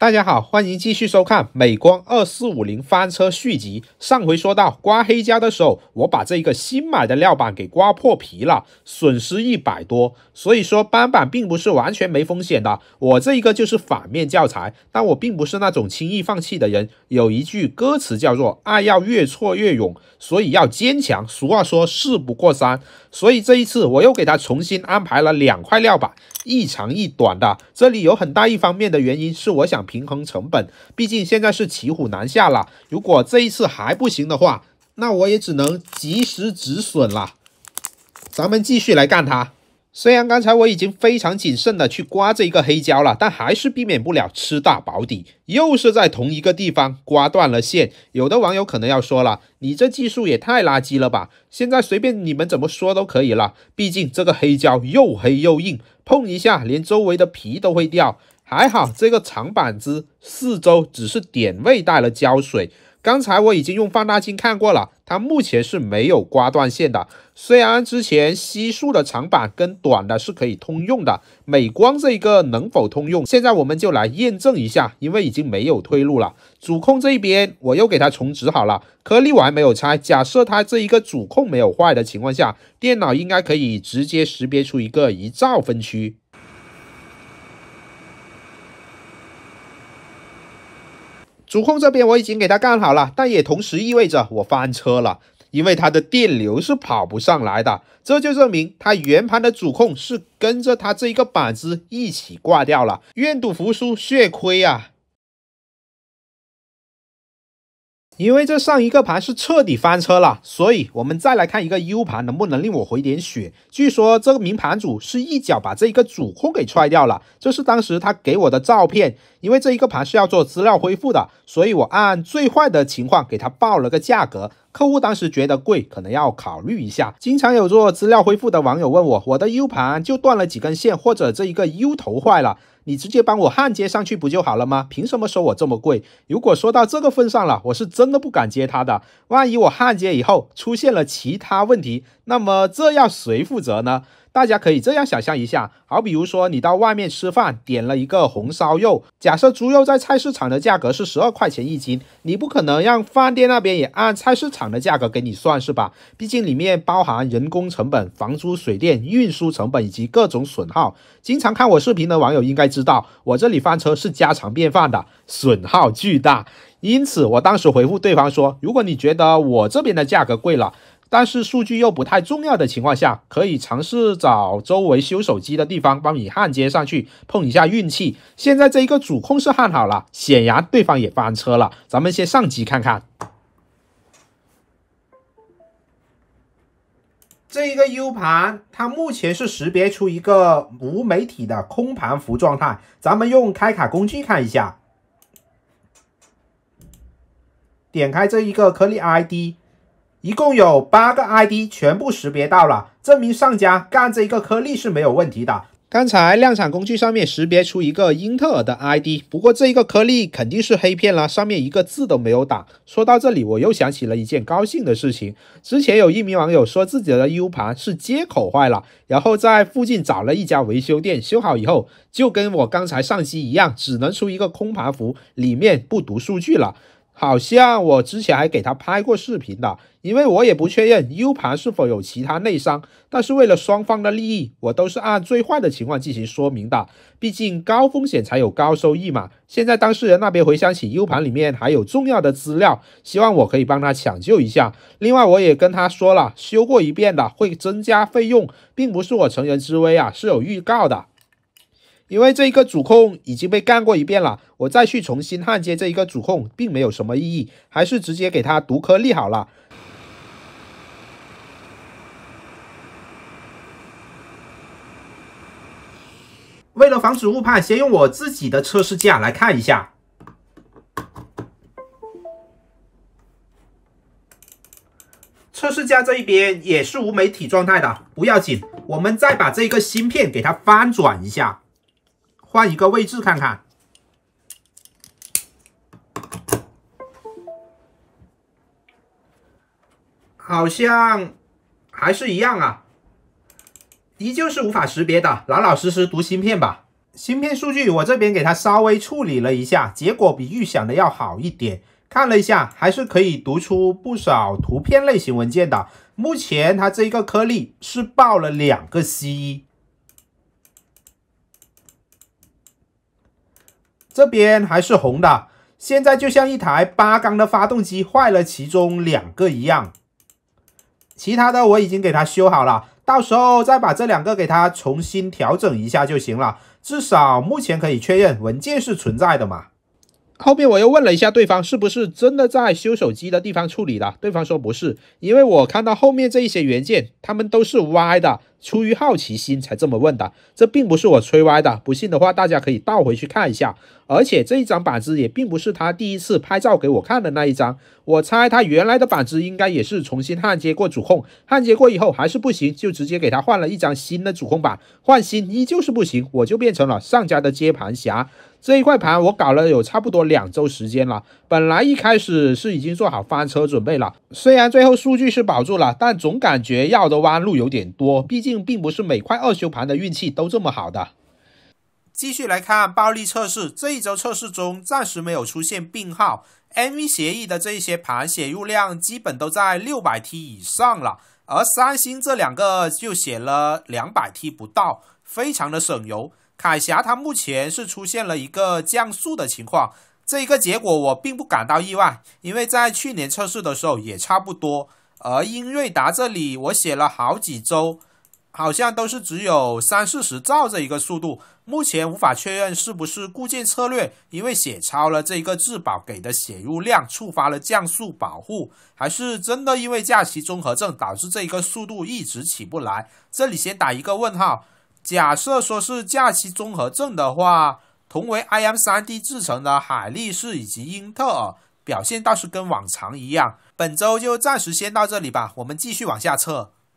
大家好，欢迎继续收看《美光二四五零翻车续集》。上回说到刮黑胶的时候，我把这一个新买的料板给刮破皮了，损失一百多。所以说搬板并不是完全没风险的，我这一个就是反面教材。但我并不是那种轻易放弃的人。有一句歌词叫做“爱要越挫越勇”，所以要坚强。俗话说“事不过三”，所以这一次我又给他重新安排了两块料板。一长一短的，这里有很大一方面的原因是我想平衡成本，毕竟现在是骑虎难下了。如果这一次还不行的话，那我也只能及时止损了。咱们继续来干它。虽然刚才我已经非常谨慎的去刮这一个黑胶了，但还是避免不了吃大保底，又是在同一个地方刮断了线。有的网友可能要说了，你这技术也太垃圾了吧？现在随便你们怎么说都可以了，毕竟这个黑胶又黑又硬，碰一下连周围的皮都会掉。还好这个长板子四周只是点位带了胶水。刚才我已经用放大镜看过了，它目前是没有刮断线的。虽然之前西数的长板跟短的是可以通用的，美光这一个能否通用？现在我们就来验证一下，因为已经没有退路了。主控这一边我又给它重置好了，颗粒我还没有拆。假设它这一个主控没有坏的情况下，电脑应该可以直接识别出一个一兆分区。主控这边我已经给他干好了，但也同时意味着我翻车了，因为它的电流是跑不上来的，这就证明它圆盘的主控是跟着它这一个板子一起挂掉了。愿赌服输，血亏啊！因为这上一个盘是彻底翻车了，所以我们再来看一个 U 盘能不能令我回点血。据说这个名盘主是一脚把这一个主控给踹掉了，这是当时他给我的照片。因为这一个盘是要做资料恢复的，所以我按最坏的情况给他报了个价格。客户当时觉得贵，可能要考虑一下。经常有做资料恢复的网友问我，我的 U 盘就断了几根线，或者这一个 U 头坏了。你直接帮我焊接上去不就好了吗？凭什么收我这么贵？如果说到这个份上了，我是真的不敢接他的。万一我焊接以后出现了其他问题，那么这要谁负责呢？大家可以这样想象一下，好，比如说你到外面吃饭，点了一个红烧肉，假设猪肉在菜市场的价格是十二块钱一斤，你不可能让饭店那边也按菜市场的价格给你算，是吧？毕竟里面包含人工成本、房租、水电、运输成本以及各种损耗。经常看我视频的网友应该知道，我这里翻车是家常便饭的，损耗巨大。因此，我当时回复对方说：“如果你觉得我这边的价格贵了。”但是数据又不太重要的情况下，可以尝试找周围修手机的地方帮你焊接上去，碰一下运气。现在这一个主控是焊好了，显然对方也翻车了。咱们先上机看看。这一个 U 盘，它目前是识别出一个无媒体的空盘符状态。咱们用开卡工具看一下，点开这一个颗粒 ID。一共有八个 ID，全部识别到了，证明上家干这一个颗粒是没有问题的。刚才量产工具上面识别出一个英特尔的 ID，不过这一个颗粒肯定是黑片了，上面一个字都没有打。说到这里，我又想起了一件高兴的事情：之前有一名网友说自己的 U 盘是接口坏了，然后在附近找了一家维修店修好以后，就跟我刚才上机一样，只能出一个空盘符，里面不读数据了。好像我之前还给他拍过视频的，因为我也不确认 U 盘是否有其他内伤，但是为了双方的利益，我都是按最坏的情况进行说明的。毕竟高风险才有高收益嘛。现在当事人那边回想起 U 盘里面还有重要的资料，希望我可以帮他抢救一下。另外我也跟他说了，修过一遍的会增加费用，并不是我乘人之危啊，是有预告的。因为这一个主控已经被干过一遍了，我再去重新焊接这一个主控并没有什么意义，还是直接给它读颗粒好了。为了防止误判，先用我自己的测试架来看一下。测试架这一边也是无媒体状态的，不要紧，我们再把这个芯片给它翻转一下。换一个位置看看，好像还是一样啊，依旧是无法识别的。老老实实读芯片吧。芯片数据我这边给它稍微处理了一下，结果比预想的要好一点。看了一下，还是可以读出不少图片类型文件的。目前它这一个颗粒是报了两个 C 一。这边还是红的，现在就像一台八缸的发动机坏了其中两个一样，其他的我已经给它修好了，到时候再把这两个给它重新调整一下就行了，至少目前可以确认文件是存在的嘛。后面我又问了一下对方，是不是真的在修手机的地方处理的？对方说不是，因为我看到后面这一些原件，他们都是歪的。出于好奇心才这么问的，这并不是我吹歪的。不信的话，大家可以倒回去看一下。而且这一张板子也并不是他第一次拍照给我看的那一张。我猜他原来的板子应该也是重新焊接过主控，焊接过以后还是不行，就直接给他换了一张新的主控板，换新依旧是不行，我就变成了上家的接盘侠。这一块盘我搞了有差不多两周时间了，本来一开始是已经做好翻车准备了，虽然最后数据是保住了，但总感觉绕的弯路有点多，毕竟并不是每块二修盘的运气都这么好的。继续来看暴力测试，这一周测试中暂时没有出现病号 m v 协议的这一些盘写入量基本都在六百 T 以上了，而三星这两个就写了两百 T 不到，非常的省油。凯霞它目前是出现了一个降速的情况，这一个结果我并不感到意外，因为在去年测试的时候也差不多。而英瑞达这里我写了好几周，好像都是只有三四十兆这一个速度，目前无法确认是不是固件策略，因为写超了这一个质保给的写入量，触发了降速保护，还是真的因为假期综合症导致这一个速度一直起不来？这里先打一个问号。假设说是假期综合症的话，同为 I M 3 D 制成的海力士以及英特尔表现倒是跟往常一样。本周就暂时先到这里吧，我们继续往下测。